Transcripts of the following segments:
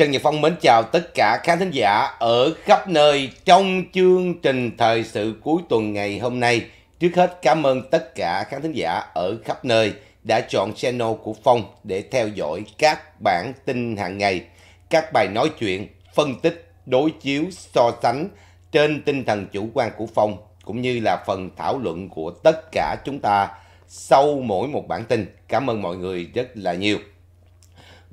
Trần Nhật Phong mến chào tất cả khán thính giả ở khắp nơi trong chương trình thời sự cuối tuần ngày hôm nay. Trước hết cảm ơn tất cả khán thính giả ở khắp nơi đã chọn channel của Phong để theo dõi các bản tin hàng ngày, các bài nói chuyện, phân tích, đối chiếu, so sánh trên tinh thần chủ quan của Phong cũng như là phần thảo luận của tất cả chúng ta sau mỗi một bản tin. Cảm ơn mọi người rất là nhiều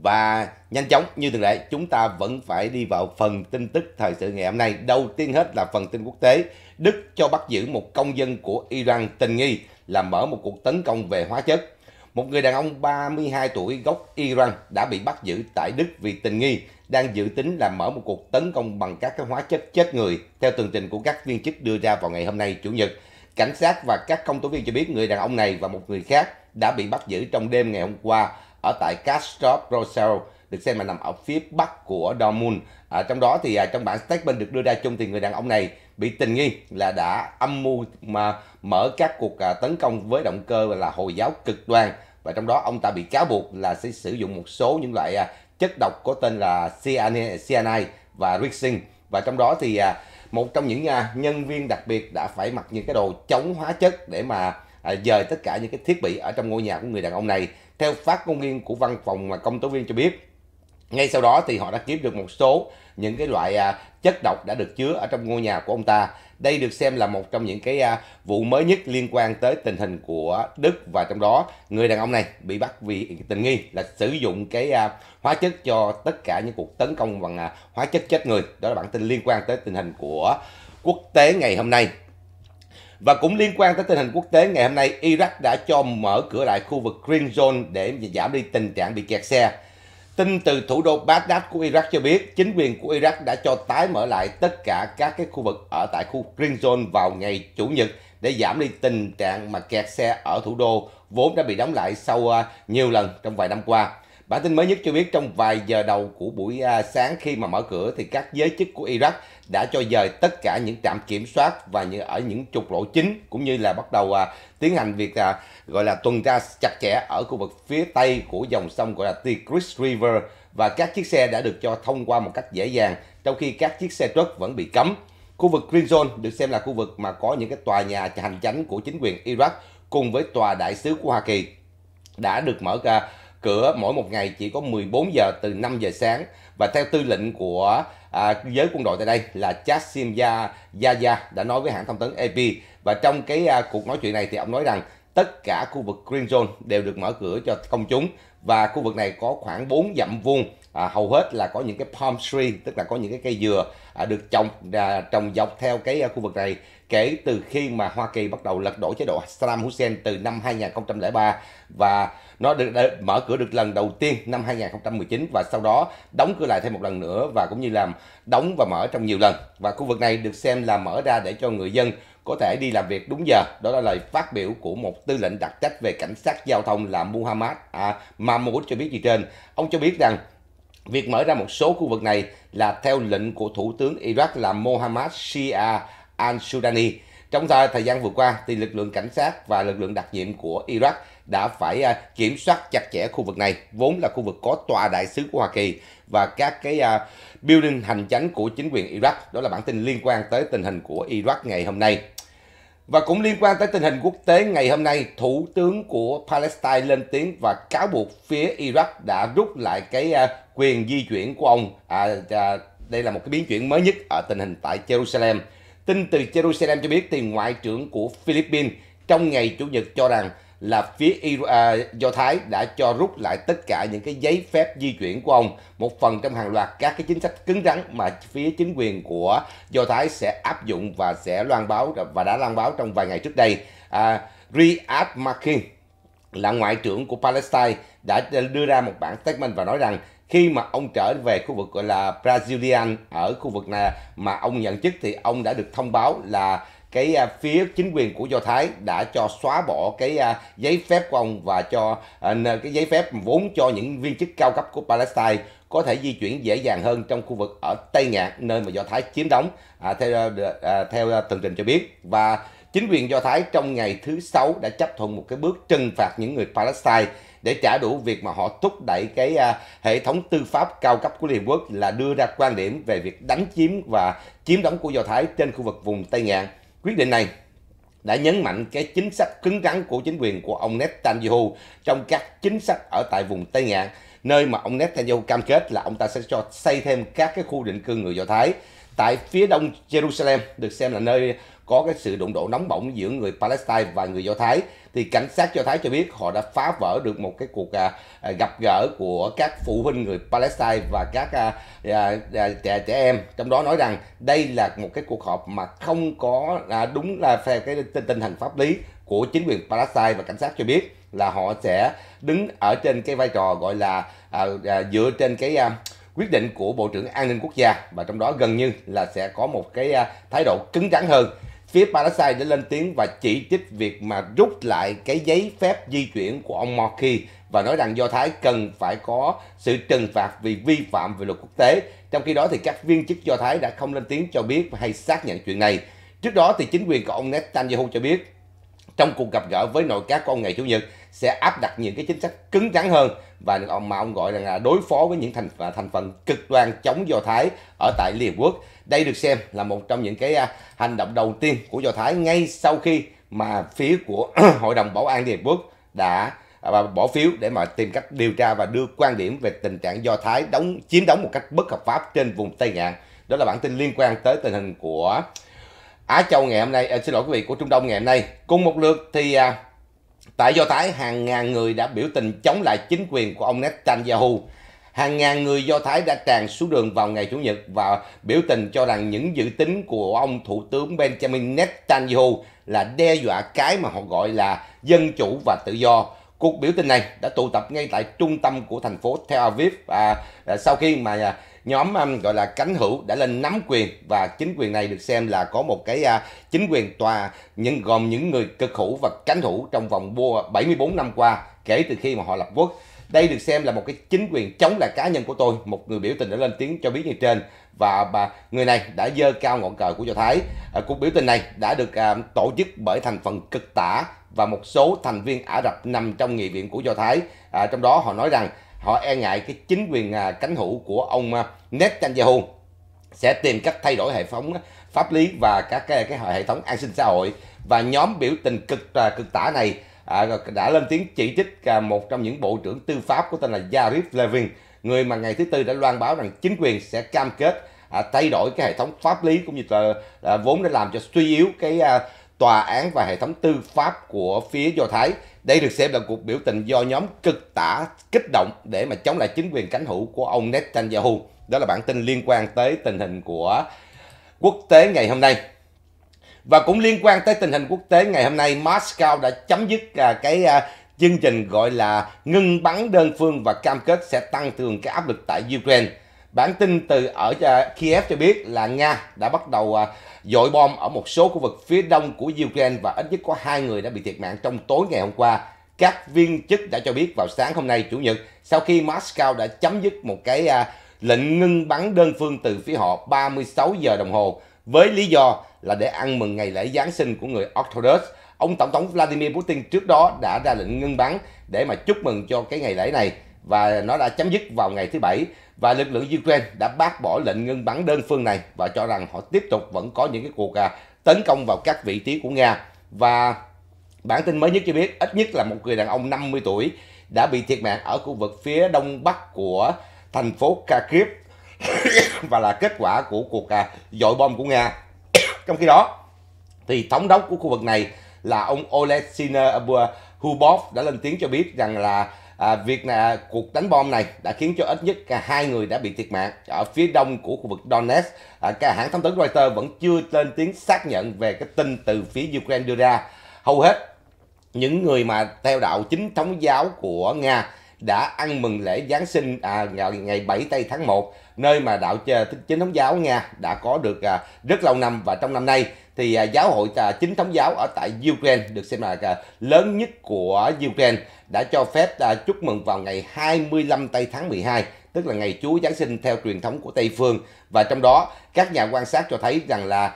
và nhanh chóng như thường lệ chúng ta vẫn phải đi vào phần tin tức thời sự ngày hôm nay đầu tiên hết là phần tin quốc tế đức cho bắt giữ một công dân của iran tình nghi là mở một cuộc tấn công về hóa chất một người đàn ông 32 tuổi gốc Iran đã bị bắt giữ tại Đức vì tình nghi đang dự tính là mở một cuộc tấn công bằng các cái hóa chất chết người theo tường trình của các viên chức đưa ra vào ngày hôm nay chủ nhật. Cảnh sát và các công tố viên cho biết người đàn ông này và một người khác đã bị bắt giữ trong đêm ngày hôm qua ở tại Castrop Rosel được xem là nằm ở phía bắc của Dortmund. À, trong đó thì à, trong bản statement được đưa ra chung thì người đàn ông này bị tình nghi là đã âm mưu mà mở các cuộc à, tấn công với động cơ là hồi giáo cực đoan và trong đó ông ta bị cáo buộc là sẽ sử dụng một số những loại à, chất độc có tên là cyanide và ricin và trong đó thì à, một trong những à, nhân viên đặc biệt đã phải mặc những cái đồ chống hóa chất để mà à, dời tất cả những cái thiết bị ở trong ngôi nhà của người đàn ông này theo phát ngôn viên của văn phòng mà công tố viên cho biết, ngay sau đó thì họ đã kiếm được một số những cái loại à, chất độc đã được chứa ở trong ngôi nhà của ông ta. Đây được xem là một trong những cái à, vụ mới nhất liên quan tới tình hình của Đức và trong đó người đàn ông này bị bắt vì tình nghi là sử dụng cái à, hóa chất cho tất cả những cuộc tấn công bằng hóa chất chết người. Đó là bản tin liên quan tới tình hình của quốc tế ngày hôm nay. Và cũng liên quan tới tình hình quốc tế, ngày hôm nay Iraq đã cho mở cửa lại khu vực Green Zone để giảm đi tình trạng bị kẹt xe. Tin từ thủ đô Baghdad của Iraq cho biết, chính quyền của Iraq đã cho tái mở lại tất cả các cái khu vực ở tại khu Green Zone vào ngày Chủ nhật để giảm đi tình trạng mà kẹt xe ở thủ đô vốn đã bị đóng lại sau à, nhiều lần trong vài năm qua. Bản tin mới nhất cho biết trong vài giờ đầu của buổi à, sáng khi mà mở cửa thì các giới chức của Iraq đã cho dời tất cả những trạm kiểm soát và như ở những trục lộ chính cũng như là bắt đầu à, tiến hành việc à, gọi là tuần tra chặt chẽ ở khu vực phía tây của dòng sông gọi là Tigris River và các chiếc xe đã được cho thông qua một cách dễ dàng trong khi các chiếc xe truck vẫn bị cấm. Khu vực Green Zone được xem là khu vực mà có những cái tòa nhà hành chánh của chính quyền Iraq cùng với tòa đại sứ của Hoa Kỳ đã được mở ra cửa mỗi một ngày chỉ có 14 giờ từ 5 giờ sáng và theo tư lệnh của à, giới quân đội tại đây là Chasim Yaya đã nói với hãng thông tấn AP và trong cái à, cuộc nói chuyện này thì ông nói rằng tất cả khu vực Green Zone đều được mở cửa cho công chúng và khu vực này có khoảng 4 dặm vuông à, hầu hết là có những cái palm tree tức là có những cái cây dừa à, được trồng à, trồng dọc theo cái à, khu vực này kể từ khi mà Hoa Kỳ bắt đầu lật đổ chế độ Saddam Hussein từ năm 2003 và nó được đã, mở cửa được lần đầu tiên năm 2019 và sau đó đóng cửa lại thêm một lần nữa và cũng như làm đóng và mở trong nhiều lần và khu vực này được xem là mở ra để cho người dân có thể đi làm việc đúng giờ. Đó là lời phát biểu của một tư lệnh đặc trách về cảnh sát giao thông là Muhammad à, Mahmoud cho biết gì trên. Ông cho biết rằng việc mở ra một số khu vực này là theo lệnh của Thủ tướng Iraq là Mohammad Shia al-Sudani. Trong thời gian vừa qua, thì lực lượng cảnh sát và lực lượng đặc nhiệm của Iraq đã phải à, kiểm soát chặt chẽ khu vực này, vốn là khu vực có tòa đại sứ của Hoa Kỳ và các cái à, building hành chánh của chính quyền Iraq. Đó là bản tin liên quan tới tình hình của Iraq ngày hôm nay. Và cũng liên quan tới tình hình quốc tế ngày hôm nay, Thủ tướng của Palestine lên tiếng và cáo buộc phía Iraq đã rút lại cái à, quyền di chuyển của ông. À, à, đây là một cái biến chuyển mới nhất ở tình hình tại Jerusalem. Tin từ Jerusalem cho biết thì Ngoại trưởng của Philippines trong ngày Chủ nhật cho rằng là phía à, Do Thái đã cho rút lại tất cả những cái giấy phép di chuyển của ông, một phần trong hàng loạt các cái chính sách cứng rắn mà phía chính quyền của Do Thái sẽ áp dụng và sẽ loan báo và đã loan báo trong vài ngày trước đây. À, Riyad Makin là ngoại trưởng của Palestine đã đưa ra một bản statement và nói rằng khi mà ông trở về khu vực gọi là Brazilian ở khu vực này mà ông nhận chức thì ông đã được thông báo là cái à, phía chính quyền của do thái đã cho xóa bỏ cái à, giấy phép của ông và cho à, cái giấy phép vốn cho những viên chức cao cấp của palestine có thể di chuyển dễ dàng hơn trong khu vực ở tây ngạn nơi mà do thái chiếm đóng à, theo à, theo tường trình cho biết và chính quyền do thái trong ngày thứ sáu đã chấp thuận một cái bước trừng phạt những người palestine để trả đủ việc mà họ thúc đẩy cái à, hệ thống tư pháp cao cấp của Liên Quốc là đưa ra quan điểm về việc đánh chiếm và chiếm đóng của Do Thái trên khu vực vùng Tây Ngạn. Quyết định này đã nhấn mạnh cái chính sách cứng rắn của chính quyền của ông Netanyahu trong các chính sách ở tại vùng Tây Ngạn, nơi mà ông Netanyahu cam kết là ông ta sẽ cho xây thêm các cái khu định cư người Do Thái tại phía đông Jerusalem được xem là nơi có cái sự đụng độ nóng bỏng giữa người Palestine và người Do Thái thì cảnh sát Do Thái cho biết họ đã phá vỡ được một cái cuộc à, à, gặp gỡ của các phụ huynh người Palestine và các à, trẻ trẻ em trong đó nói rằng đây là một cái cuộc họp mà không có đúng là theo cái tinh thần pháp lý của chính quyền Palestine và cảnh sát cho biết là họ sẽ đứng ở trên cái vai trò gọi là dựa trên cái quyết định của Bộ trưởng An ninh Quốc gia và trong đó gần như là sẽ có một cái à, thái độ cứng rắn hơn. Phía Palestine đã lên tiếng và chỉ trích việc mà rút lại cái giấy phép di chuyển của ông Morki và nói rằng Do Thái cần phải có sự trừng phạt vì vi phạm về luật quốc tế. Trong khi đó thì các viên chức Do Thái đã không lên tiếng cho biết hay xác nhận chuyện này. Trước đó thì chính quyền của ông Netanyahu cho biết trong cuộc gặp gỡ với nội các của ông ngày Chủ nhật sẽ áp đặt những cái chính sách cứng rắn hơn và ông mà ông gọi là đối phó với những thành à, thành phần cực đoan chống do thái ở tại liên hợp quốc đây được xem là một trong những cái à, hành động đầu tiên của do thái ngay sau khi mà phía của hội đồng bảo an liên hợp quốc đã à, bỏ phiếu để mà tìm cách điều tra và đưa quan điểm về tình trạng do thái đóng chiếm đóng một cách bất hợp pháp trên vùng tây ngạn đó là bản tin liên quan tới tình hình của Á Châu ngày hôm nay, xin lỗi quý vị của Trung Đông ngày hôm nay. Cùng một lượt thì Tại Do Thái, hàng ngàn người đã biểu tình chống lại chính quyền của ông Netanyahu. Hàng ngàn người Do Thái đã tràn xuống đường vào ngày Chủ nhật và biểu tình cho rằng những dự tính của ông Thủ tướng Benjamin Netanyahu là đe dọa cái mà họ gọi là dân chủ và tự do. Cuộc biểu tình này đã tụ tập ngay tại trung tâm của thành phố Tel Aviv và à, sau khi mà nhóm um, gọi là cánh hữu đã lên nắm quyền và chính quyền này được xem là có một cái uh, chính quyền tòa những gồm những người cực hữu và cánh hữu trong vòng 74 năm qua kể từ khi mà họ lập quốc đây được xem là một cái chính quyền chống lại cá nhân của tôi một người biểu tình đã lên tiếng cho biết như trên và bà người này đã dơ cao ngọn cờ của cho thái à, cuộc biểu tình này đã được à, tổ chức bởi thành phần cực tả và một số thành viên ả rập nằm trong nghị viện của do thái à, trong đó họ nói rằng họ e ngại cái chính quyền à, cánh hữu của ông à, Netanyahu sẽ tìm cách thay đổi hệ thống pháp lý và các cái, cái hệ thống an sinh xã hội và nhóm biểu tình cực à, cực tả này đã lên tiếng chỉ trích một trong những bộ trưởng tư pháp của tên là Yair Levin người mà ngày thứ tư đã loan báo rằng chính quyền sẽ cam kết thay đổi cái hệ thống pháp lý cũng như là vốn đã làm cho suy yếu cái tòa án và hệ thống tư pháp của phía Do Thái. Đây được xem là cuộc biểu tình do nhóm cực tả kích động để mà chống lại chính quyền cánh hữu của ông Netanyahu. Đó là bản tin liên quan tới tình hình của quốc tế ngày hôm nay. Và cũng liên quan tới tình hình quốc tế ngày hôm nay, Moscow đã chấm dứt à, cái à, chương trình gọi là ngưng bắn đơn phương và cam kết sẽ tăng cường cái áp lực tại Ukraine. Bản tin từ ở Kiev cho biết là Nga đã bắt đầu à, dội bom ở một số khu vực phía đông của Ukraine và ít nhất có hai người đã bị thiệt mạng trong tối ngày hôm qua. Các viên chức đã cho biết vào sáng hôm nay Chủ nhật sau khi Moscow đã chấm dứt một cái à, lệnh ngưng bắn đơn phương từ phía họ 36 giờ đồng hồ với lý do là để ăn mừng ngày lễ Giáng sinh của người Orthodox. Ông Tổng thống Vladimir Putin trước đó đã ra lệnh ngưng bắn để mà chúc mừng cho cái ngày lễ này và nó đã chấm dứt vào ngày thứ Bảy và lực lượng Ukraine đã bác bỏ lệnh ngưng bắn đơn phương này và cho rằng họ tiếp tục vẫn có những cái cuộc à, tấn công vào các vị trí của Nga và bản tin mới nhất cho biết ít nhất là một người đàn ông 50 tuổi đã bị thiệt mạng ở khu vực phía đông bắc của thành phố Kharkiv và là kết quả của cuộc à, dội bom của Nga. Trong khi đó, thì thống đốc của khu vực này là ông Oleksiy Hubov đã lên tiếng cho biết rằng là À, việc là cuộc đánh bom này đã khiến cho ít nhất cả hai người đã bị thiệt mạng ở phía đông của khu vực Donetsk. À, cả hãng thông tấn Reuters vẫn chưa lên tiếng xác nhận về cái tin từ phía Ukraine đưa ra. Hầu hết những người mà theo đạo chính thống giáo của Nga đã ăn mừng lễ Giáng sinh à, ngày 7 tây tháng 1, nơi mà đạo chính thống giáo Nga đã có được à, rất lâu năm và trong năm nay thì à, giáo hội à, chính thống giáo ở tại Ukraine được xem là à, lớn nhất của Ukraine đã cho phép chúc mừng vào ngày 25 tây tháng 12 tức là ngày Chúa Giáng sinh theo truyền thống của Tây phương và trong đó các nhà quan sát cho thấy rằng là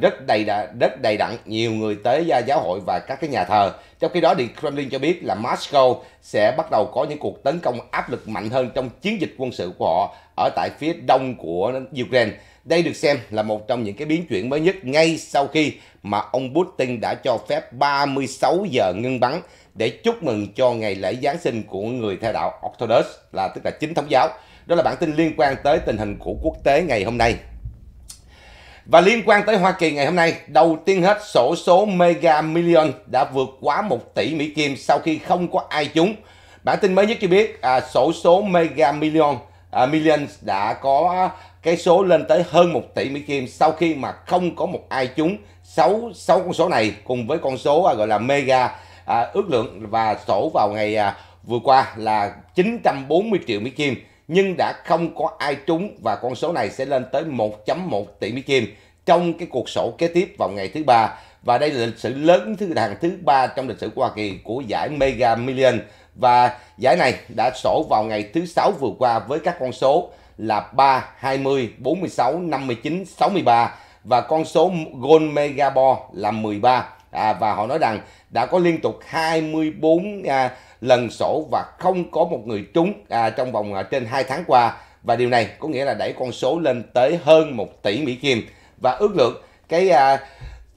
rất đầy rất đầy đặn nhiều người tới à, giáo hội và các cái nhà thờ. Trong khi đó Điện Kremlin cho biết là Moscow sẽ bắt đầu có những cuộc tấn công áp lực mạnh hơn trong chiến dịch quân sự của họ ở tại phía đông của Ukraine. Đây được xem là một trong những cái biến chuyển mới nhất ngay sau khi mà ông Putin đã cho phép 36 giờ ngưng bắn để chúc mừng cho ngày lễ Giáng sinh của người theo đạo Orthodox là tức là chính thống giáo. Đó là bản tin liên quan tới tình hình của quốc tế ngày hôm nay. Và liên quan tới Hoa Kỳ ngày hôm nay, đầu tiên hết sổ số Mega Million đã vượt quá 1 tỷ Mỹ Kim sau khi không có ai trúng. Bản tin mới nhất cho biết à, sổ số Mega Million uh, à, million đã có cái số lên tới hơn 1 tỷ Mỹ Kim sau khi mà không có một ai trúng 6, 6 con số này cùng với con số à, gọi là mega uh, ước lượng và sổ vào ngày uh, vừa qua là 940 triệu Mỹ Kim nhưng đã không có ai trúng và con số này sẽ lên tới 1.1 tỷ Mỹ Kim trong cái cuộc sổ kế tiếp vào ngày thứ ba và đây là lịch sử lớn thứ hàng thứ ba trong lịch sử Hoa Kỳ của giải Mega Million và giải này đã sổ vào ngày thứ sáu vừa qua với các con số là 3, 20, 46, 59, 63 và con số Gold Megaball là 13 à, và họ nói rằng đã có liên tục 24 à, lần sổ và không có một người trúng à, trong vòng à, trên 2 tháng qua và điều này có nghĩa là đẩy con số lên tới hơn 1 tỷ Mỹ Kim và ước lượng cái à,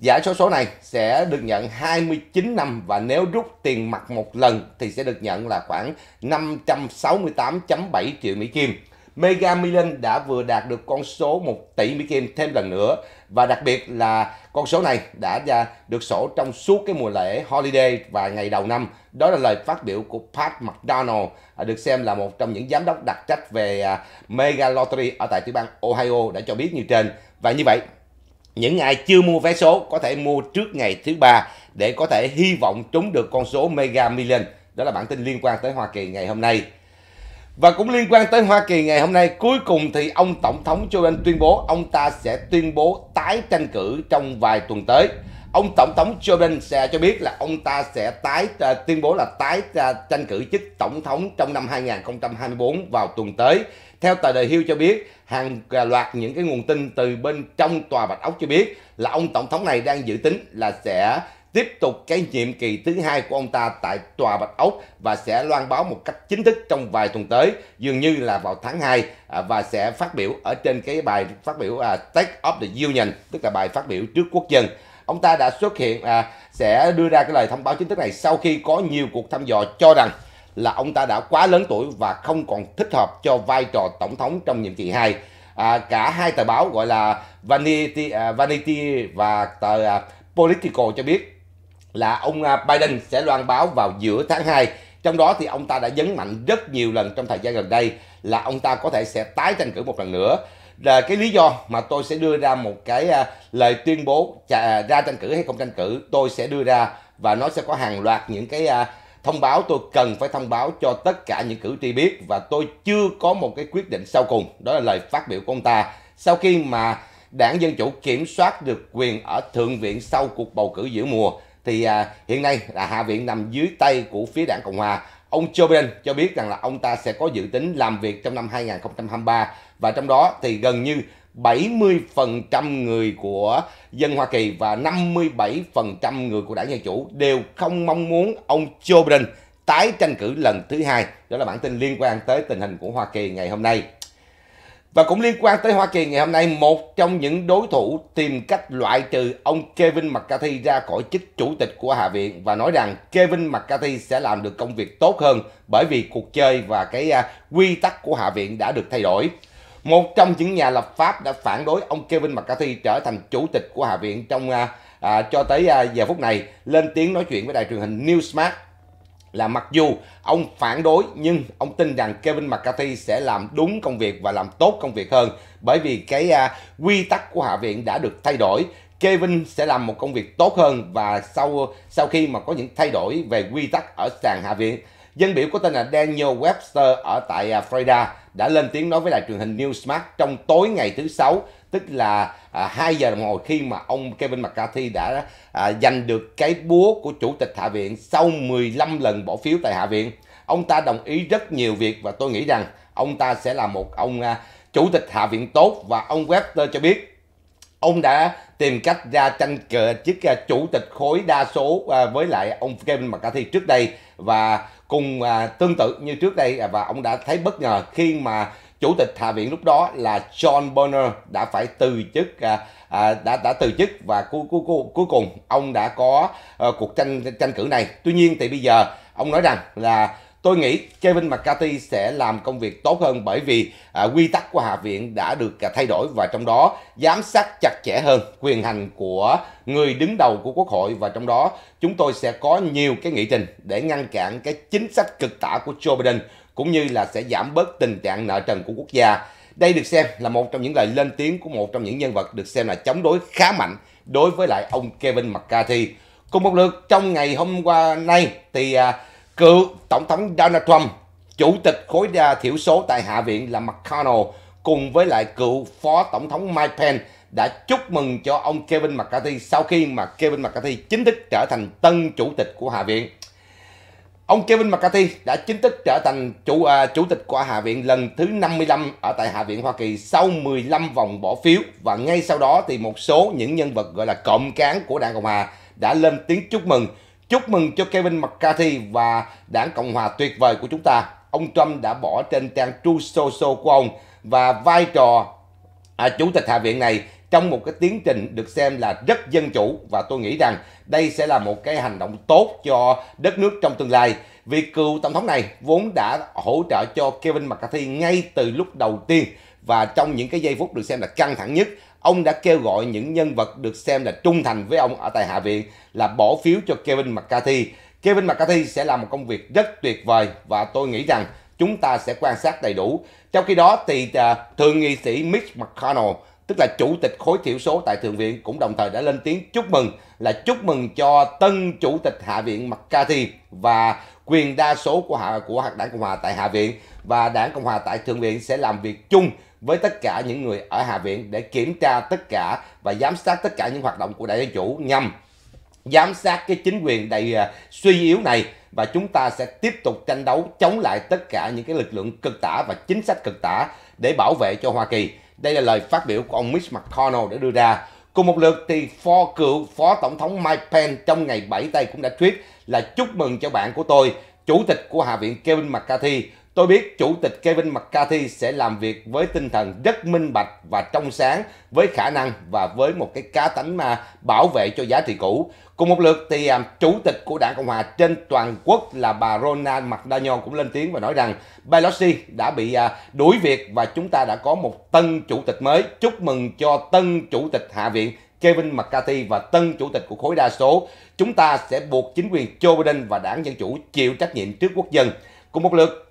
Giải số số này sẽ được nhận 29 năm và nếu rút tiền mặt một lần thì sẽ được nhận là khoảng 568.7 triệu Mỹ Kim. Mega Million đã vừa đạt được con số 1 tỷ Mỹ Kim thêm lần nữa và đặc biệt là con số này đã ra được sổ trong suốt cái mùa lễ holiday và ngày đầu năm. Đó là lời phát biểu của Pat McDonald à, được xem là một trong những giám đốc đặc trách về à, Mega Lottery ở tại tiểu bang Ohio đã cho biết như trên. Và như vậy những ai chưa mua vé số có thể mua trước ngày thứ ba để có thể hy vọng trúng được con số Mega Million. Đó là bản tin liên quan tới Hoa Kỳ ngày hôm nay. Và cũng liên quan tới Hoa Kỳ ngày hôm nay, cuối cùng thì ông Tổng thống Joe Biden tuyên bố ông ta sẽ tuyên bố tái tranh cử trong vài tuần tới. Ông Tổng thống Joe Biden sẽ cho biết là ông ta sẽ tái à, tuyên bố là tái à, tranh cử chức Tổng thống trong năm 2024 vào tuần tới. Theo tờ The Hill cho biết, hàng loạt những cái nguồn tin từ bên trong tòa Bạch Ốc cho biết là ông tổng thống này đang dự tính là sẽ tiếp tục cái nhiệm kỳ thứ hai của ông ta tại tòa Bạch Ốc và sẽ loan báo một cách chính thức trong vài tuần tới, dường như là vào tháng 2 à, và sẽ phát biểu ở trên cái bài phát biểu à, State of the Union, tức là bài phát biểu trước quốc dân. Ông ta đã xuất hiện à, sẽ đưa ra cái lời thông báo chính thức này sau khi có nhiều cuộc thăm dò cho rằng là ông ta đã quá lớn tuổi và không còn thích hợp cho vai trò tổng thống trong nhiệm kỳ 2. À, cả hai tờ báo gọi là Vanity, uh, Vanity và tờ uh, Politico cho biết là ông à, Biden sẽ loan báo vào giữa tháng 2. Trong đó thì ông ta đã nhấn mạnh rất nhiều lần trong thời gian gần đây là ông ta có thể sẽ tái tranh cử một lần nữa là cái lý do mà tôi sẽ đưa ra một cái à, lời tuyên bố ra tranh cử hay không tranh cử tôi sẽ đưa ra và nó sẽ có hàng loạt những cái à, thông báo tôi cần phải thông báo cho tất cả những cử tri biết và tôi chưa có một cái quyết định sau cùng đó là lời phát biểu của ông ta sau khi mà đảng dân chủ kiểm soát được quyền ở thượng viện sau cuộc bầu cử giữa mùa thì à, hiện nay là hạ viện nằm dưới tay của phía đảng cộng hòa ông Joe Biden cho biết rằng là ông ta sẽ có dự tính làm việc trong năm 2023 và trong đó thì gần như 70% người của dân Hoa Kỳ và 57% người của đảng Dân Chủ đều không mong muốn ông Joe Biden tái tranh cử lần thứ hai. Đó là bản tin liên quan tới tình hình của Hoa Kỳ ngày hôm nay. Và cũng liên quan tới Hoa Kỳ ngày hôm nay, một trong những đối thủ tìm cách loại trừ ông Kevin McCarthy ra khỏi chức chủ tịch của Hạ viện và nói rằng Kevin McCarthy sẽ làm được công việc tốt hơn bởi vì cuộc chơi và cái à, quy tắc của Hạ viện đã được thay đổi một trong những nhà lập pháp đã phản đối ông Kevin McCarthy trở thành chủ tịch của Hạ viện trong à, à, cho tới à, giờ phút này lên tiếng nói chuyện với đài truyền hình Newsmax là mặc dù ông phản đối nhưng ông tin rằng Kevin McCarthy sẽ làm đúng công việc và làm tốt công việc hơn bởi vì cái à, quy tắc của Hạ viện đã được thay đổi Kevin sẽ làm một công việc tốt hơn và sau sau khi mà có những thay đổi về quy tắc ở sàn Hạ viện dân biểu có tên là Daniel Webster ở tại à, Florida đã lên tiếng nói với đài truyền hình Newsmax trong tối ngày thứ sáu tức là à, 2 giờ đồng hồ khi mà ông Kevin McCarthy đã à, giành được cái búa của chủ tịch Hạ viện sau 15 lần bỏ phiếu tại Hạ viện. Ông ta đồng ý rất nhiều việc và tôi nghĩ rằng ông ta sẽ là một ông à, chủ tịch Hạ viện tốt và ông Webster cho biết ông đã tìm cách ra tranh cử chức à, chủ tịch khối đa số à, với lại ông Kevin McCarthy trước đây và cùng à, tương tự như trước đây và ông đã thấy bất ngờ khi mà chủ tịch hạ viện lúc đó là John Boehner đã phải từ chức đã đã từ chức và cuối cuối cuối cùng ông đã có ờ, cuộc tranh tranh cử này. Tuy nhiên thì bây giờ ông nói rằng là Tôi nghĩ Kevin McCarthy sẽ làm công việc tốt hơn bởi vì à, quy tắc của Hạ viện đã được à, thay đổi và trong đó giám sát chặt chẽ hơn quyền hành của người đứng đầu của Quốc hội và trong đó chúng tôi sẽ có nhiều cái nghị trình để ngăn cản cái chính sách cực tả của Joe Biden cũng như là sẽ giảm bớt tình trạng nợ trần của quốc gia. Đây được xem là một trong những lời lên tiếng của một trong những nhân vật được xem là chống đối khá mạnh đối với lại ông Kevin McCarthy. Cùng một lượt trong ngày hôm qua nay thì à, Cựu Tổng thống Donald Trump, Chủ tịch khối đa thiểu số tại Hạ viện là McConnell cùng với lại cựu Phó Tổng thống Mike Pence đã chúc mừng cho ông Kevin McCarthy sau khi mà Kevin McCarthy chính thức trở thành tân chủ tịch của Hạ viện. Ông Kevin McCarthy đã chính thức trở thành chủ à, chủ tịch của Hạ viện lần thứ 55 ở tại Hạ viện Hoa Kỳ sau 15 vòng bỏ phiếu và ngay sau đó thì một số những nhân vật gọi là cộng cán của Đảng Cộng hòa đã lên tiếng chúc mừng Chúc mừng cho Kevin McCarthy và đảng Cộng hòa tuyệt vời của chúng ta. Ông Trump đã bỏ trên trang True Social của ông và vai trò à, Chủ tịch Hạ viện này trong một cái tiến trình được xem là rất dân chủ và tôi nghĩ rằng đây sẽ là một cái hành động tốt cho đất nước trong tương lai vì cựu tổng thống này vốn đã hỗ trợ cho Kevin McCarthy ngay từ lúc đầu tiên và trong những cái giây phút được xem là căng thẳng nhất ông đã kêu gọi những nhân vật được xem là trung thành với ông ở tại Hạ viện là bỏ phiếu cho Kevin McCarthy. Kevin McCarthy sẽ làm một công việc rất tuyệt vời và tôi nghĩ rằng chúng ta sẽ quan sát đầy đủ. Trong khi đó thì à, thượng nghị sĩ Mitch McConnell tức là chủ tịch khối thiểu số tại thượng viện cũng đồng thời đã lên tiếng chúc mừng là chúc mừng cho tân chủ tịch hạ viện McCarthy và quyền đa số của hạ của đảng cộng hòa tại hạ viện và đảng cộng hòa tại thượng viện sẽ làm việc chung với tất cả những người ở Hạ viện để kiểm tra tất cả và giám sát tất cả những hoạt động của đại dân chủ nhằm giám sát cái chính quyền đầy à, suy yếu này và chúng ta sẽ tiếp tục tranh đấu chống lại tất cả những cái lực lượng cực tả và chính sách cực tả để bảo vệ cho Hoa Kỳ. Đây là lời phát biểu của ông Mitch McConnell đã đưa ra. Cùng một lượt thì phó cựu phó tổng thống Mike Pence trong ngày 7 tây cũng đã tweet là chúc mừng cho bạn của tôi, chủ tịch của Hạ viện Kevin McCarthy Tôi biết Chủ tịch Kevin McCarthy sẽ làm việc với tinh thần rất minh bạch và trong sáng với khả năng và với một cái cá tánh mà bảo vệ cho giá trị cũ. Cùng một lượt thì à, Chủ tịch của đảng Cộng hòa trên toàn quốc là bà Ronald McDaniel cũng lên tiếng và nói rằng Pelosi đã bị à, đuổi việc và chúng ta đã có một tân Chủ tịch mới. Chúc mừng cho tân Chủ tịch Hạ viện Kevin McCarthy và tân chủ tịch của khối đa số, chúng ta sẽ buộc chính quyền Joe Biden và đảng Dân Chủ chịu trách nhiệm trước quốc dân. Cùng một lượt,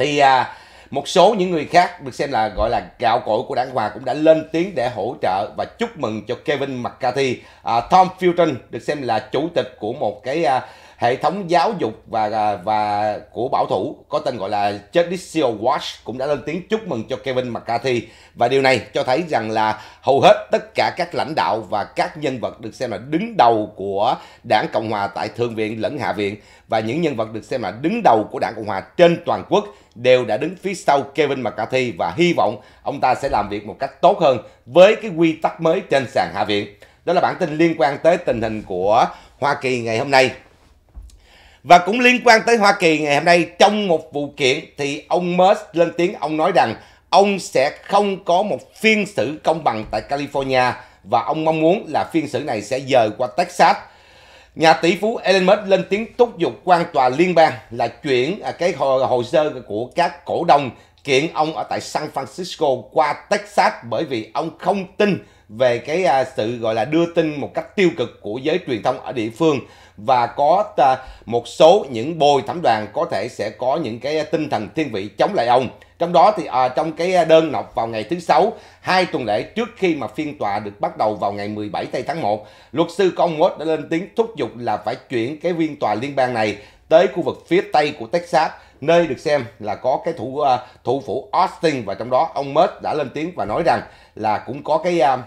thì à, một số những người khác được xem là gọi là gạo cội của đảng Hòa cũng đã lên tiếng để hỗ trợ và chúc mừng cho Kevin McCarthy. À, Tom Fulton được xem là chủ tịch của một cái à, hệ thống giáo dục và à, và của bảo thủ có tên gọi là Judicial Watch cũng đã lên tiếng chúc mừng cho Kevin McCarthy và điều này cho thấy rằng là hầu hết tất cả các lãnh đạo và các nhân vật được xem là đứng đầu của đảng Cộng hòa tại Thượng viện lẫn Hạ viện và những nhân vật được xem là đứng đầu của đảng Cộng hòa trên toàn quốc đều đã đứng phía sau Kevin McCarthy và hy vọng ông ta sẽ làm việc một cách tốt hơn với cái quy tắc mới trên sàn Hạ viện. Đó là bản tin liên quan tới tình hình của Hoa Kỳ ngày hôm nay. Và cũng liên quan tới Hoa Kỳ ngày hôm nay trong một vụ kiện thì ông Musk lên tiếng ông nói rằng ông sẽ không có một phiên xử công bằng tại California và ông mong muốn là phiên xử này sẽ dời qua Texas. Nhà tỷ phú Elon Musk lên tiếng thúc giục quan tòa liên bang là chuyển à, cái hồ, hồ sơ của các cổ đông kiện ông ở tại San Francisco qua Texas bởi vì ông không tin về cái à, sự gọi là đưa tin một cách tiêu cực của giới truyền thông ở địa phương và có một số những bồi thẩm đoàn có thể sẽ có những cái tinh thần thiên vị chống lại ông trong đó thì à, trong cái đơn nộp vào ngày thứ sáu hai tuần lễ trước khi mà phiên tòa được bắt đầu vào ngày 17 tây tháng 1 luật sư công mốt đã lên tiếng thúc giục là phải chuyển cái viên tòa liên bang này tới khu vực phía tây của Texas nơi được xem là có cái thủ uh, thủ phủ Austin và trong đó ông mất đã lên tiếng và nói rằng là cũng có cái uh,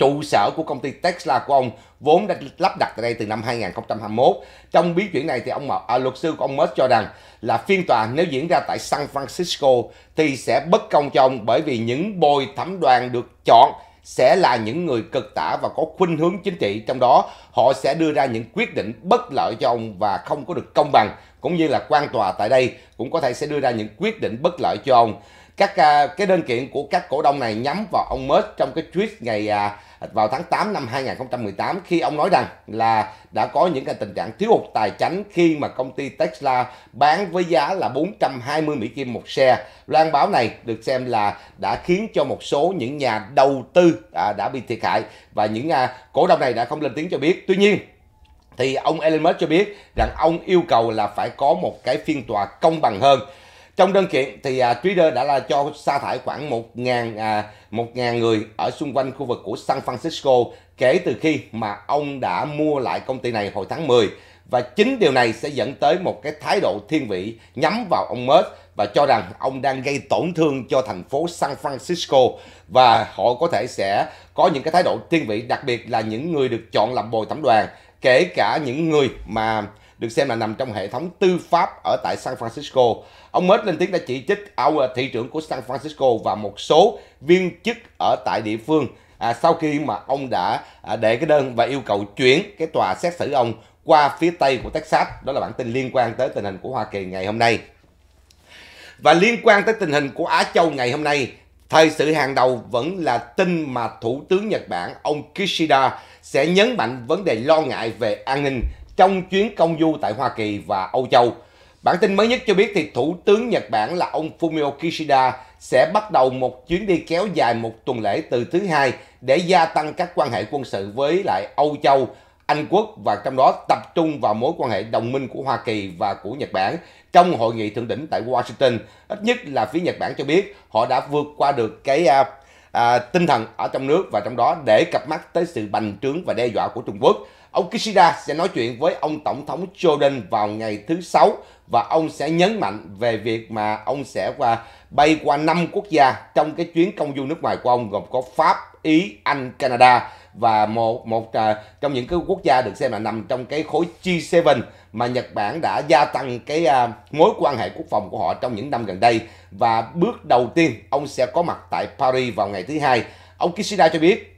trụ sở của công ty Tesla của ông vốn đã lắp đặt tại đây từ năm 2021. Trong biến chuyển này thì ông à, luật sư của ông Musk cho rằng là phiên tòa nếu diễn ra tại San Francisco thì sẽ bất công cho ông bởi vì những bồi thẩm đoàn được chọn sẽ là những người cực tả và có khuynh hướng chính trị trong đó họ sẽ đưa ra những quyết định bất lợi cho ông và không có được công bằng cũng như là quan tòa tại đây cũng có thể sẽ đưa ra những quyết định bất lợi cho ông các à, cái đơn kiện của các cổ đông này nhắm vào ông Musk trong cái tweet ngày à, vào tháng 8 năm 2018 khi ông nói rằng là đã có những cái tình trạng thiếu hụt tài chính khi mà công ty Tesla bán với giá là 420 Mỹ Kim một xe. Loan báo này được xem là đã khiến cho một số những nhà đầu tư à, đã bị thiệt hại và những cổ đông này đã không lên tiếng cho biết. Tuy nhiên thì ông Elon Musk cho biết rằng ông yêu cầu là phải có một cái phiên tòa công bằng hơn trong đơn kiện thì à, Twitter đã là cho sa thải khoảng 1.000 à, 1.000 người ở xung quanh khu vực của San Francisco kể từ khi mà ông đã mua lại công ty này hồi tháng 10 và chính điều này sẽ dẫn tới một cái thái độ thiên vị nhắm vào ông Musk và cho rằng ông đang gây tổn thương cho thành phố San Francisco và họ có thể sẽ có những cái thái độ thiên vị đặc biệt là những người được chọn làm bồi thẩm đoàn kể cả những người mà được xem là nằm trong hệ thống tư pháp ở tại San Francisco. Ông Musk lên tiếng đã chỉ trích ông à, thị trưởng của San Francisco và một số viên chức ở tại địa phương à, sau khi mà ông đã à, đệ cái đơn và yêu cầu chuyển cái tòa xét xử ông qua phía tây của Texas. Đó là bản tin liên quan tới tình hình của Hoa Kỳ ngày hôm nay. Và liên quan tới tình hình của Á Châu ngày hôm nay, thời sự hàng đầu vẫn là tin mà Thủ tướng Nhật Bản ông Kishida sẽ nhấn mạnh vấn đề lo ngại về an ninh trong chuyến công du tại Hoa Kỳ và Âu Châu. Bản tin mới nhất cho biết thì Thủ tướng Nhật Bản là ông Fumio Kishida sẽ bắt đầu một chuyến đi kéo dài một tuần lễ từ thứ hai để gia tăng các quan hệ quân sự với lại Âu Châu, Anh Quốc và trong đó tập trung vào mối quan hệ đồng minh của Hoa Kỳ và của Nhật Bản trong hội nghị thượng đỉnh tại Washington. Ít nhất là phía Nhật Bản cho biết họ đã vượt qua được cái à, à, tinh thần ở trong nước và trong đó để cặp mắt tới sự bành trướng và đe dọa của Trung Quốc. Ông Kishida sẽ nói chuyện với ông Tổng thống Jordan vào ngày thứ Sáu và ông sẽ nhấn mạnh về việc mà ông sẽ qua bay qua 5 quốc gia trong cái chuyến công du nước ngoài của ông gồm có Pháp, Ý, Anh, Canada và một một à, trong những cái quốc gia được xem là nằm trong cái khối G7 mà Nhật Bản đã gia tăng cái à, mối quan hệ quốc phòng của họ trong những năm gần đây và bước đầu tiên ông sẽ có mặt tại Paris vào ngày thứ hai. Ông Kishida cho biết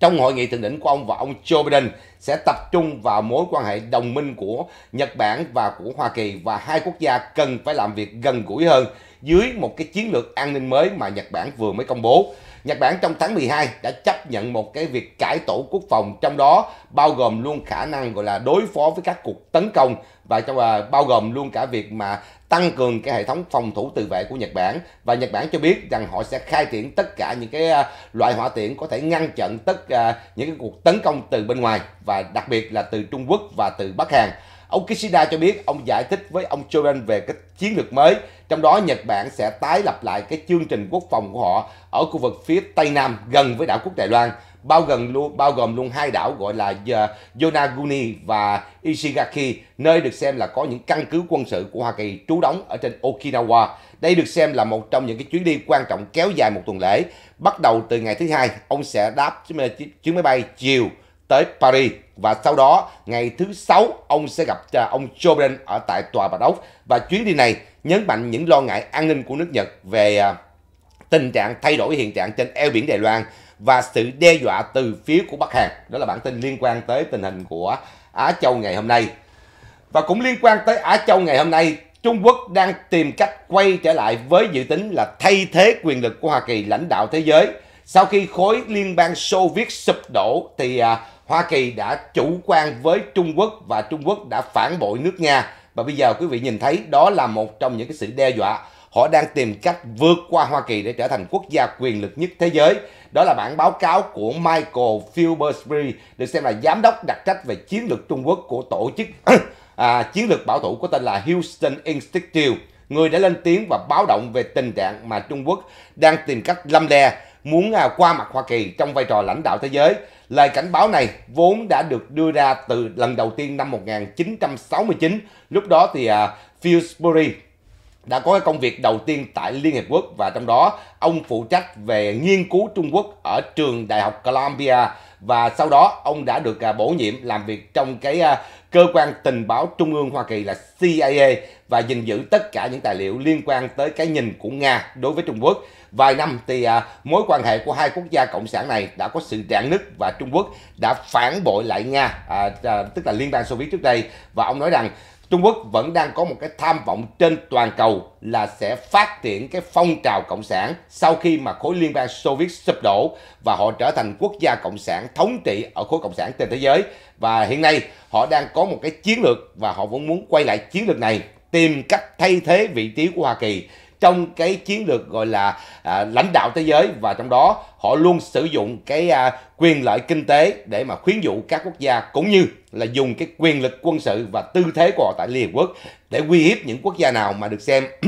trong hội nghị thượng đỉnh của ông và ông Joe Biden sẽ tập trung vào mối quan hệ đồng minh của Nhật Bản và của Hoa Kỳ và hai quốc gia cần phải làm việc gần gũi hơn dưới một cái chiến lược an ninh mới mà Nhật Bản vừa mới công bố. Nhật Bản trong tháng 12 đã chấp nhận một cái việc cải tổ quốc phòng trong đó bao gồm luôn khả năng gọi là đối phó với các cuộc tấn công và trong à, bao gồm luôn cả việc mà tăng cường cái hệ thống phòng thủ tự vệ của Nhật Bản và Nhật Bản cho biết rằng họ sẽ khai triển tất cả những cái à, loại hỏa tiễn có thể ngăn chặn tất cả à, những cái cuộc tấn công từ bên ngoài và đặc biệt là từ Trung Quốc và từ Bắc Hàn. Ông Kishida cho biết ông giải thích với ông Choban về cái chiến lược mới, trong đó Nhật Bản sẽ tái lập lại cái chương trình quốc phòng của họ ở khu vực phía Tây Nam gần với đảo quốc Đài Loan, bao gần luôn bao gồm luôn hai đảo gọi là ờ, Yonaguni và Ishigaki, nơi được xem là có những căn cứ quân sự của Hoa Kỳ trú đóng ở trên Okinawa. Đây được xem là một trong những cái chuyến đi quan trọng kéo dài một tuần lễ. Bắt đầu từ ngày thứ hai, ông sẽ đáp chuyến máy bay chiều tới Paris và sau đó ngày thứ sáu ông sẽ gặp à, ông Joe Biden ở tại tòa Bạch Ốc và chuyến đi này nhấn mạnh những lo ngại an ninh của nước Nhật về à, tình trạng thay đổi hiện trạng trên eo biển Đài Loan và sự đe dọa từ phía của Bắc Hàn. Đó là bản tin liên quan tới tình hình của Á Châu ngày hôm nay. Và cũng liên quan tới Á Châu ngày hôm nay, Trung Quốc đang tìm cách quay trở lại với dự tính là thay thế quyền lực của Hoa Kỳ lãnh đạo thế giới. Sau khi khối liên bang Xô Viết sụp đổ thì à, Hoa Kỳ đã chủ quan với Trung Quốc và Trung Quốc đã phản bội nước Nga. Và bây giờ quý vị nhìn thấy đó là một trong những cái sự đe dọa. Họ đang tìm cách vượt qua Hoa Kỳ để trở thành quốc gia quyền lực nhất thế giới. Đó là bản báo cáo của Michael Filbersbury được xem là giám đốc đặc trách về chiến lược Trung Quốc của tổ chức à, chiến lược bảo thủ có tên là Houston Institute. Người đã lên tiếng và báo động về tình trạng mà Trung Quốc đang tìm cách lâm đe muốn à, qua mặt Hoa Kỳ trong vai trò lãnh đạo thế giới Lời cảnh báo này vốn đã được đưa ra từ lần đầu tiên năm 1969. Lúc đó thì uh, Pillsbury đã có công việc đầu tiên tại Liên Hiệp Quốc và trong đó ông phụ trách về nghiên cứu Trung Quốc ở trường Đại học Columbia và sau đó ông đã được à, bổ nhiệm làm việc trong cái à, cơ quan tình báo trung ương Hoa Kỳ là CIA và gìn giữ tất cả những tài liệu liên quan tới cái nhìn của Nga đối với Trung Quốc. Vài năm thì à, mối quan hệ của hai quốc gia cộng sản này đã có sự rạn nứt và Trung Quốc đã phản bội lại Nga, à, à, tức là Liên bang Xô Viết trước đây và ông nói rằng Trung Quốc vẫn đang có một cái tham vọng trên toàn cầu là sẽ phát triển cái phong trào cộng sản sau khi mà khối liên bang Xô Viết sụp đổ và họ trở thành quốc gia cộng sản thống trị ở khối cộng sản trên thế giới. Và hiện nay họ đang có một cái chiến lược và họ vẫn muốn quay lại chiến lược này tìm cách thay thế vị trí của Hoa Kỳ trong cái chiến lược gọi là à, lãnh đạo thế giới và trong đó họ luôn sử dụng cái à, quyền lợi kinh tế để mà khuyến dụ các quốc gia cũng như là dùng cái quyền lực quân sự và tư thế của họ tại Liên Hợp Quốc để uy hiếp những quốc gia nào mà được xem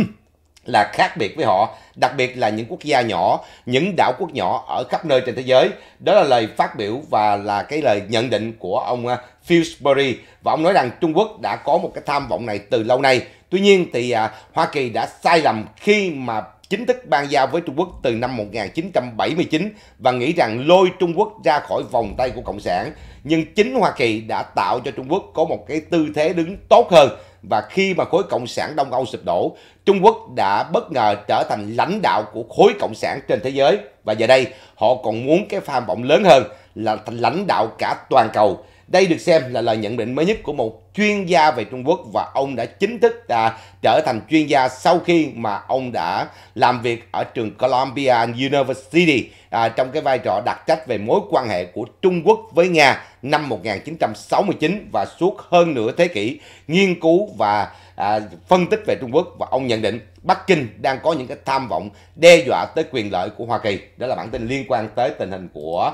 là khác biệt với họ, đặc biệt là những quốc gia nhỏ, những đảo quốc nhỏ ở khắp nơi trên thế giới. Đó là lời phát biểu và là cái lời nhận định của ông à, Pillsbury và ông nói rằng Trung Quốc đã có một cái tham vọng này từ lâu nay. Tuy nhiên thì à, Hoa Kỳ đã sai lầm khi mà chính thức ban giao với Trung Quốc từ năm 1979 và nghĩ rằng lôi Trung Quốc ra khỏi vòng tay của Cộng sản. Nhưng chính Hoa Kỳ đã tạo cho Trung Quốc có một cái tư thế đứng tốt hơn và khi mà khối Cộng sản Đông Âu sụp đổ, Trung Quốc đã bất ngờ trở thành lãnh đạo của khối Cộng sản trên thế giới. Và giờ đây, họ còn muốn cái tham vọng lớn hơn là thành lãnh đạo cả toàn cầu đây được xem là lời nhận định mới nhất của một chuyên gia về Trung Quốc và ông đã chính thức đã à, trở thành chuyên gia sau khi mà ông đã làm việc ở trường Columbia University à, trong cái vai trò đặc trách về mối quan hệ của Trung Quốc với Nga năm 1969 và suốt hơn nửa thế kỷ nghiên cứu và à, phân tích về Trung Quốc và ông nhận định Bắc Kinh đang có những cái tham vọng đe dọa tới quyền lợi của Hoa Kỳ. Đó là bản tin liên quan tới tình hình của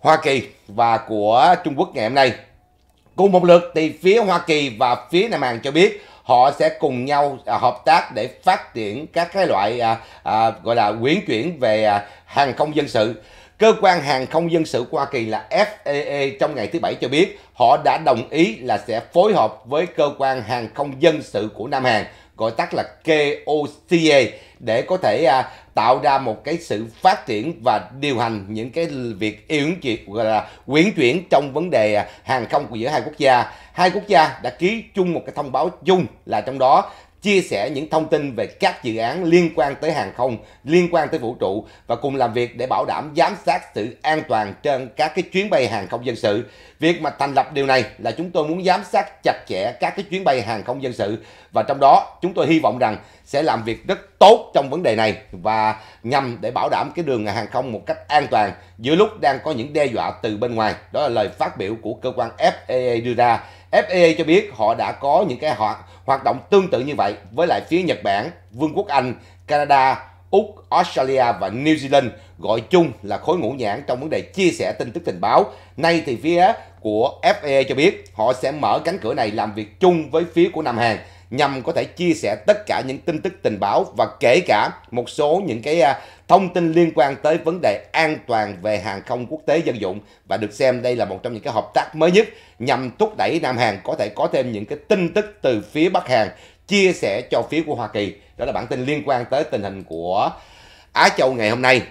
Hoa Kỳ và của Trung Quốc ngày hôm nay. Cùng một lượt thì phía Hoa Kỳ và phía Nam Hàn cho biết họ sẽ cùng nhau à, hợp tác để phát triển các cái loại à, à, gọi là quyển chuyển về à, hàng không dân sự. Cơ quan hàng không dân sự Hoa Kỳ là FAA trong ngày thứ Bảy cho biết họ đã đồng ý là sẽ phối hợp với cơ quan hàng không dân sự của Nam Hàn gọi tắt là KOCA để có thể à, tạo ra một cái sự phát triển và điều hành những cái việc yển chuyển, gọi là quyển chuyển trong vấn đề à, hàng không của giữa hai quốc gia hai quốc gia đã ký chung một cái thông báo chung là trong đó chia sẻ những thông tin về các dự án liên quan tới hàng không, liên quan tới vũ trụ và cùng làm việc để bảo đảm giám sát sự an toàn trên các cái chuyến bay hàng không dân sự. Việc mà thành lập điều này là chúng tôi muốn giám sát chặt chẽ các cái chuyến bay hàng không dân sự và trong đó chúng tôi hy vọng rằng sẽ làm việc rất tốt trong vấn đề này và nhằm để bảo đảm cái đường hàng không một cách an toàn giữa lúc đang có những đe dọa từ bên ngoài. Đó là lời phát biểu của cơ quan FAA đưa ra FAA cho biết họ đã có những cái hoạt, hoạt động tương tự như vậy với lại phía Nhật Bản, Vương quốc Anh, Canada, Úc, Australia và New Zealand gọi chung là khối ngũ nhãn trong vấn đề chia sẻ tin tức tình báo. Nay thì phía của FAA cho biết họ sẽ mở cánh cửa này làm việc chung với phía của Nam Hàn nhằm có thể chia sẻ tất cả những tin tức tình báo và kể cả một số những cái à, thông tin liên quan tới vấn đề an toàn về hàng không quốc tế dân dụng và được xem đây là một trong những cái hợp tác mới nhất nhằm thúc đẩy Nam Hàn có thể có thêm những cái tin tức từ phía Bắc Hàn chia sẻ cho phía của Hoa Kỳ. Đó là bản tin liên quan tới tình hình của Á Châu ngày hôm nay.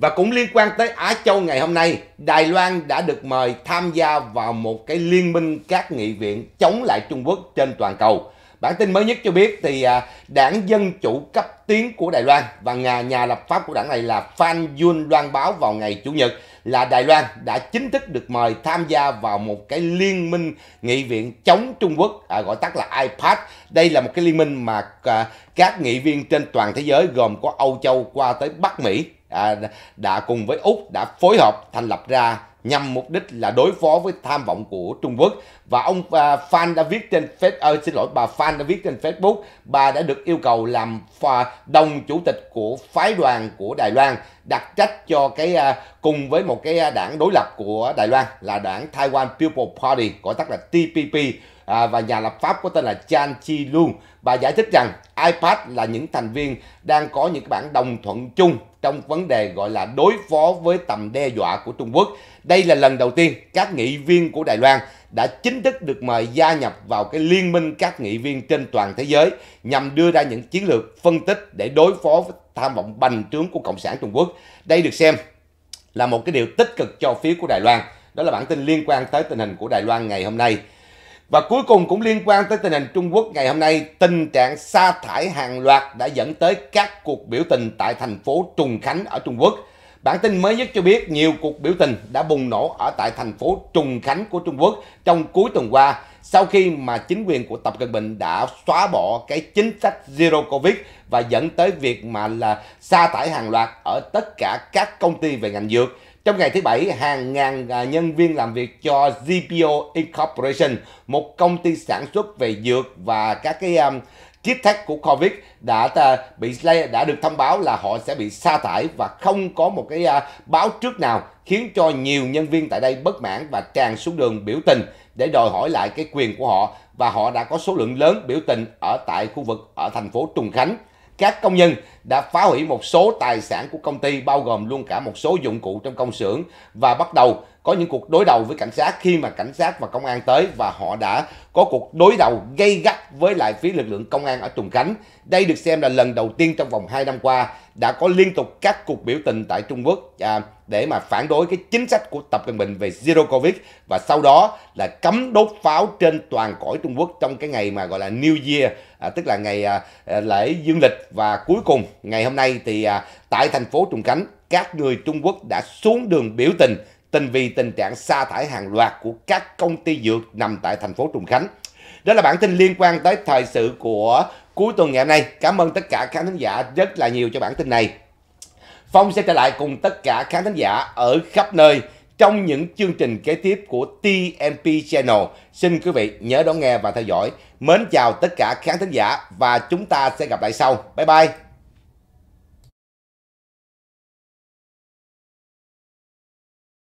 Và cũng liên quan tới Á Châu ngày hôm nay, Đài Loan đã được mời tham gia vào một cái liên minh các nghị viện chống lại Trung Quốc trên toàn cầu. Bản tin mới nhất cho biết thì à, đảng Dân Chủ cấp tiến của Đài Loan và nhà, nhà lập pháp của đảng này là Phan Yun loan báo vào ngày Chủ nhật là Đài Loan đã chính thức được mời tham gia vào một cái liên minh nghị viện chống Trung Quốc à, gọi tắt là IPAD. Đây là một cái liên minh mà à, các nghị viên trên toàn thế giới gồm có Âu Châu qua tới Bắc Mỹ à, đã cùng với Úc đã phối hợp thành lập ra nhằm mục đích là đối phó với tham vọng của Trung Quốc và ông à, Fan đã viết trên Facebook uh, ờ, xin lỗi bà Fan đã viết trên Facebook bà đã được yêu cầu làm phà đồng chủ tịch của phái đoàn của Đài Loan đặt trách cho cái à, cùng với một cái à, đảng đối lập của Đài Loan là đảng Taiwan People Party gọi tắt là TPP à, và nhà lập pháp có tên là Chan Chi Lung và giải thích rằng iPad là những thành viên đang có những bản đồng thuận chung trong vấn đề gọi là đối phó với tầm đe dọa của Trung Quốc. Đây là lần đầu tiên các nghị viên của Đài Loan đã chính thức được mời gia nhập vào cái liên minh các nghị viên trên toàn thế giới nhằm đưa ra những chiến lược phân tích để đối phó với tham vọng bành trướng của Cộng sản Trung Quốc. Đây được xem là một cái điều tích cực cho phía của Đài Loan. Đó là bản tin liên quan tới tình hình của Đài Loan ngày hôm nay. Và cuối cùng cũng liên quan tới tình hình Trung Quốc ngày hôm nay, tình trạng sa thải hàng loạt đã dẫn tới các cuộc biểu tình tại thành phố Trùng Khánh ở Trung Quốc. Bản tin mới nhất cho biết nhiều cuộc biểu tình đã bùng nổ ở tại thành phố Trùng Khánh của Trung Quốc trong cuối tuần qua sau khi mà chính quyền của Tập Cận Bình đã xóa bỏ cái chính sách Zero Covid và dẫn tới việc mà là sa thải hàng loạt ở tất cả các công ty về ngành dược trong ngày thứ Bảy, hàng ngàn à, nhân viên làm việc cho GPO Incorporation, một công ty sản xuất về dược và các cái um, kit test của Covid đã bị đã được thông báo là họ sẽ bị sa thải và không có một cái à, báo trước nào khiến cho nhiều nhân viên tại đây bất mãn và tràn xuống đường biểu tình để đòi hỏi lại cái quyền của họ và họ đã có số lượng lớn biểu tình ở tại khu vực ở thành phố Trùng Khánh các công nhân đã phá hủy một số tài sản của công ty bao gồm luôn cả một số dụng cụ trong công xưởng và bắt đầu có những cuộc đối đầu với cảnh sát khi mà cảnh sát và công an tới và họ đã có cuộc đối đầu gây gắt với lại phía lực lượng công an ở Trùng Khánh. Đây được xem là lần đầu tiên trong vòng 2 năm qua đã có liên tục các cuộc biểu tình tại Trung Quốc à, để mà phản đối cái chính sách của Tập Cận Bình về Zero Covid và sau đó là cấm đốt pháo trên toàn cõi Trung Quốc trong cái ngày mà gọi là New Year à, tức là ngày à, à, lễ dương lịch và cuối cùng ngày hôm nay thì à, tại thành phố Trùng Khánh các người Trung Quốc đã xuống đường biểu tình tình vì tình trạng sa thải hàng loạt của các công ty dược nằm tại thành phố Trùng Khánh. Đó là bản tin liên quan tới thời sự của cuối tuần ngày hôm nay. Cảm ơn tất cả khán thính giả rất là nhiều cho bản tin này. Phong sẽ trở lại cùng tất cả khán thính giả ở khắp nơi trong những chương trình kế tiếp của TMP Channel. Xin quý vị nhớ đón nghe và theo dõi. Mến chào tất cả khán thính giả và chúng ta sẽ gặp lại sau. Bye bye!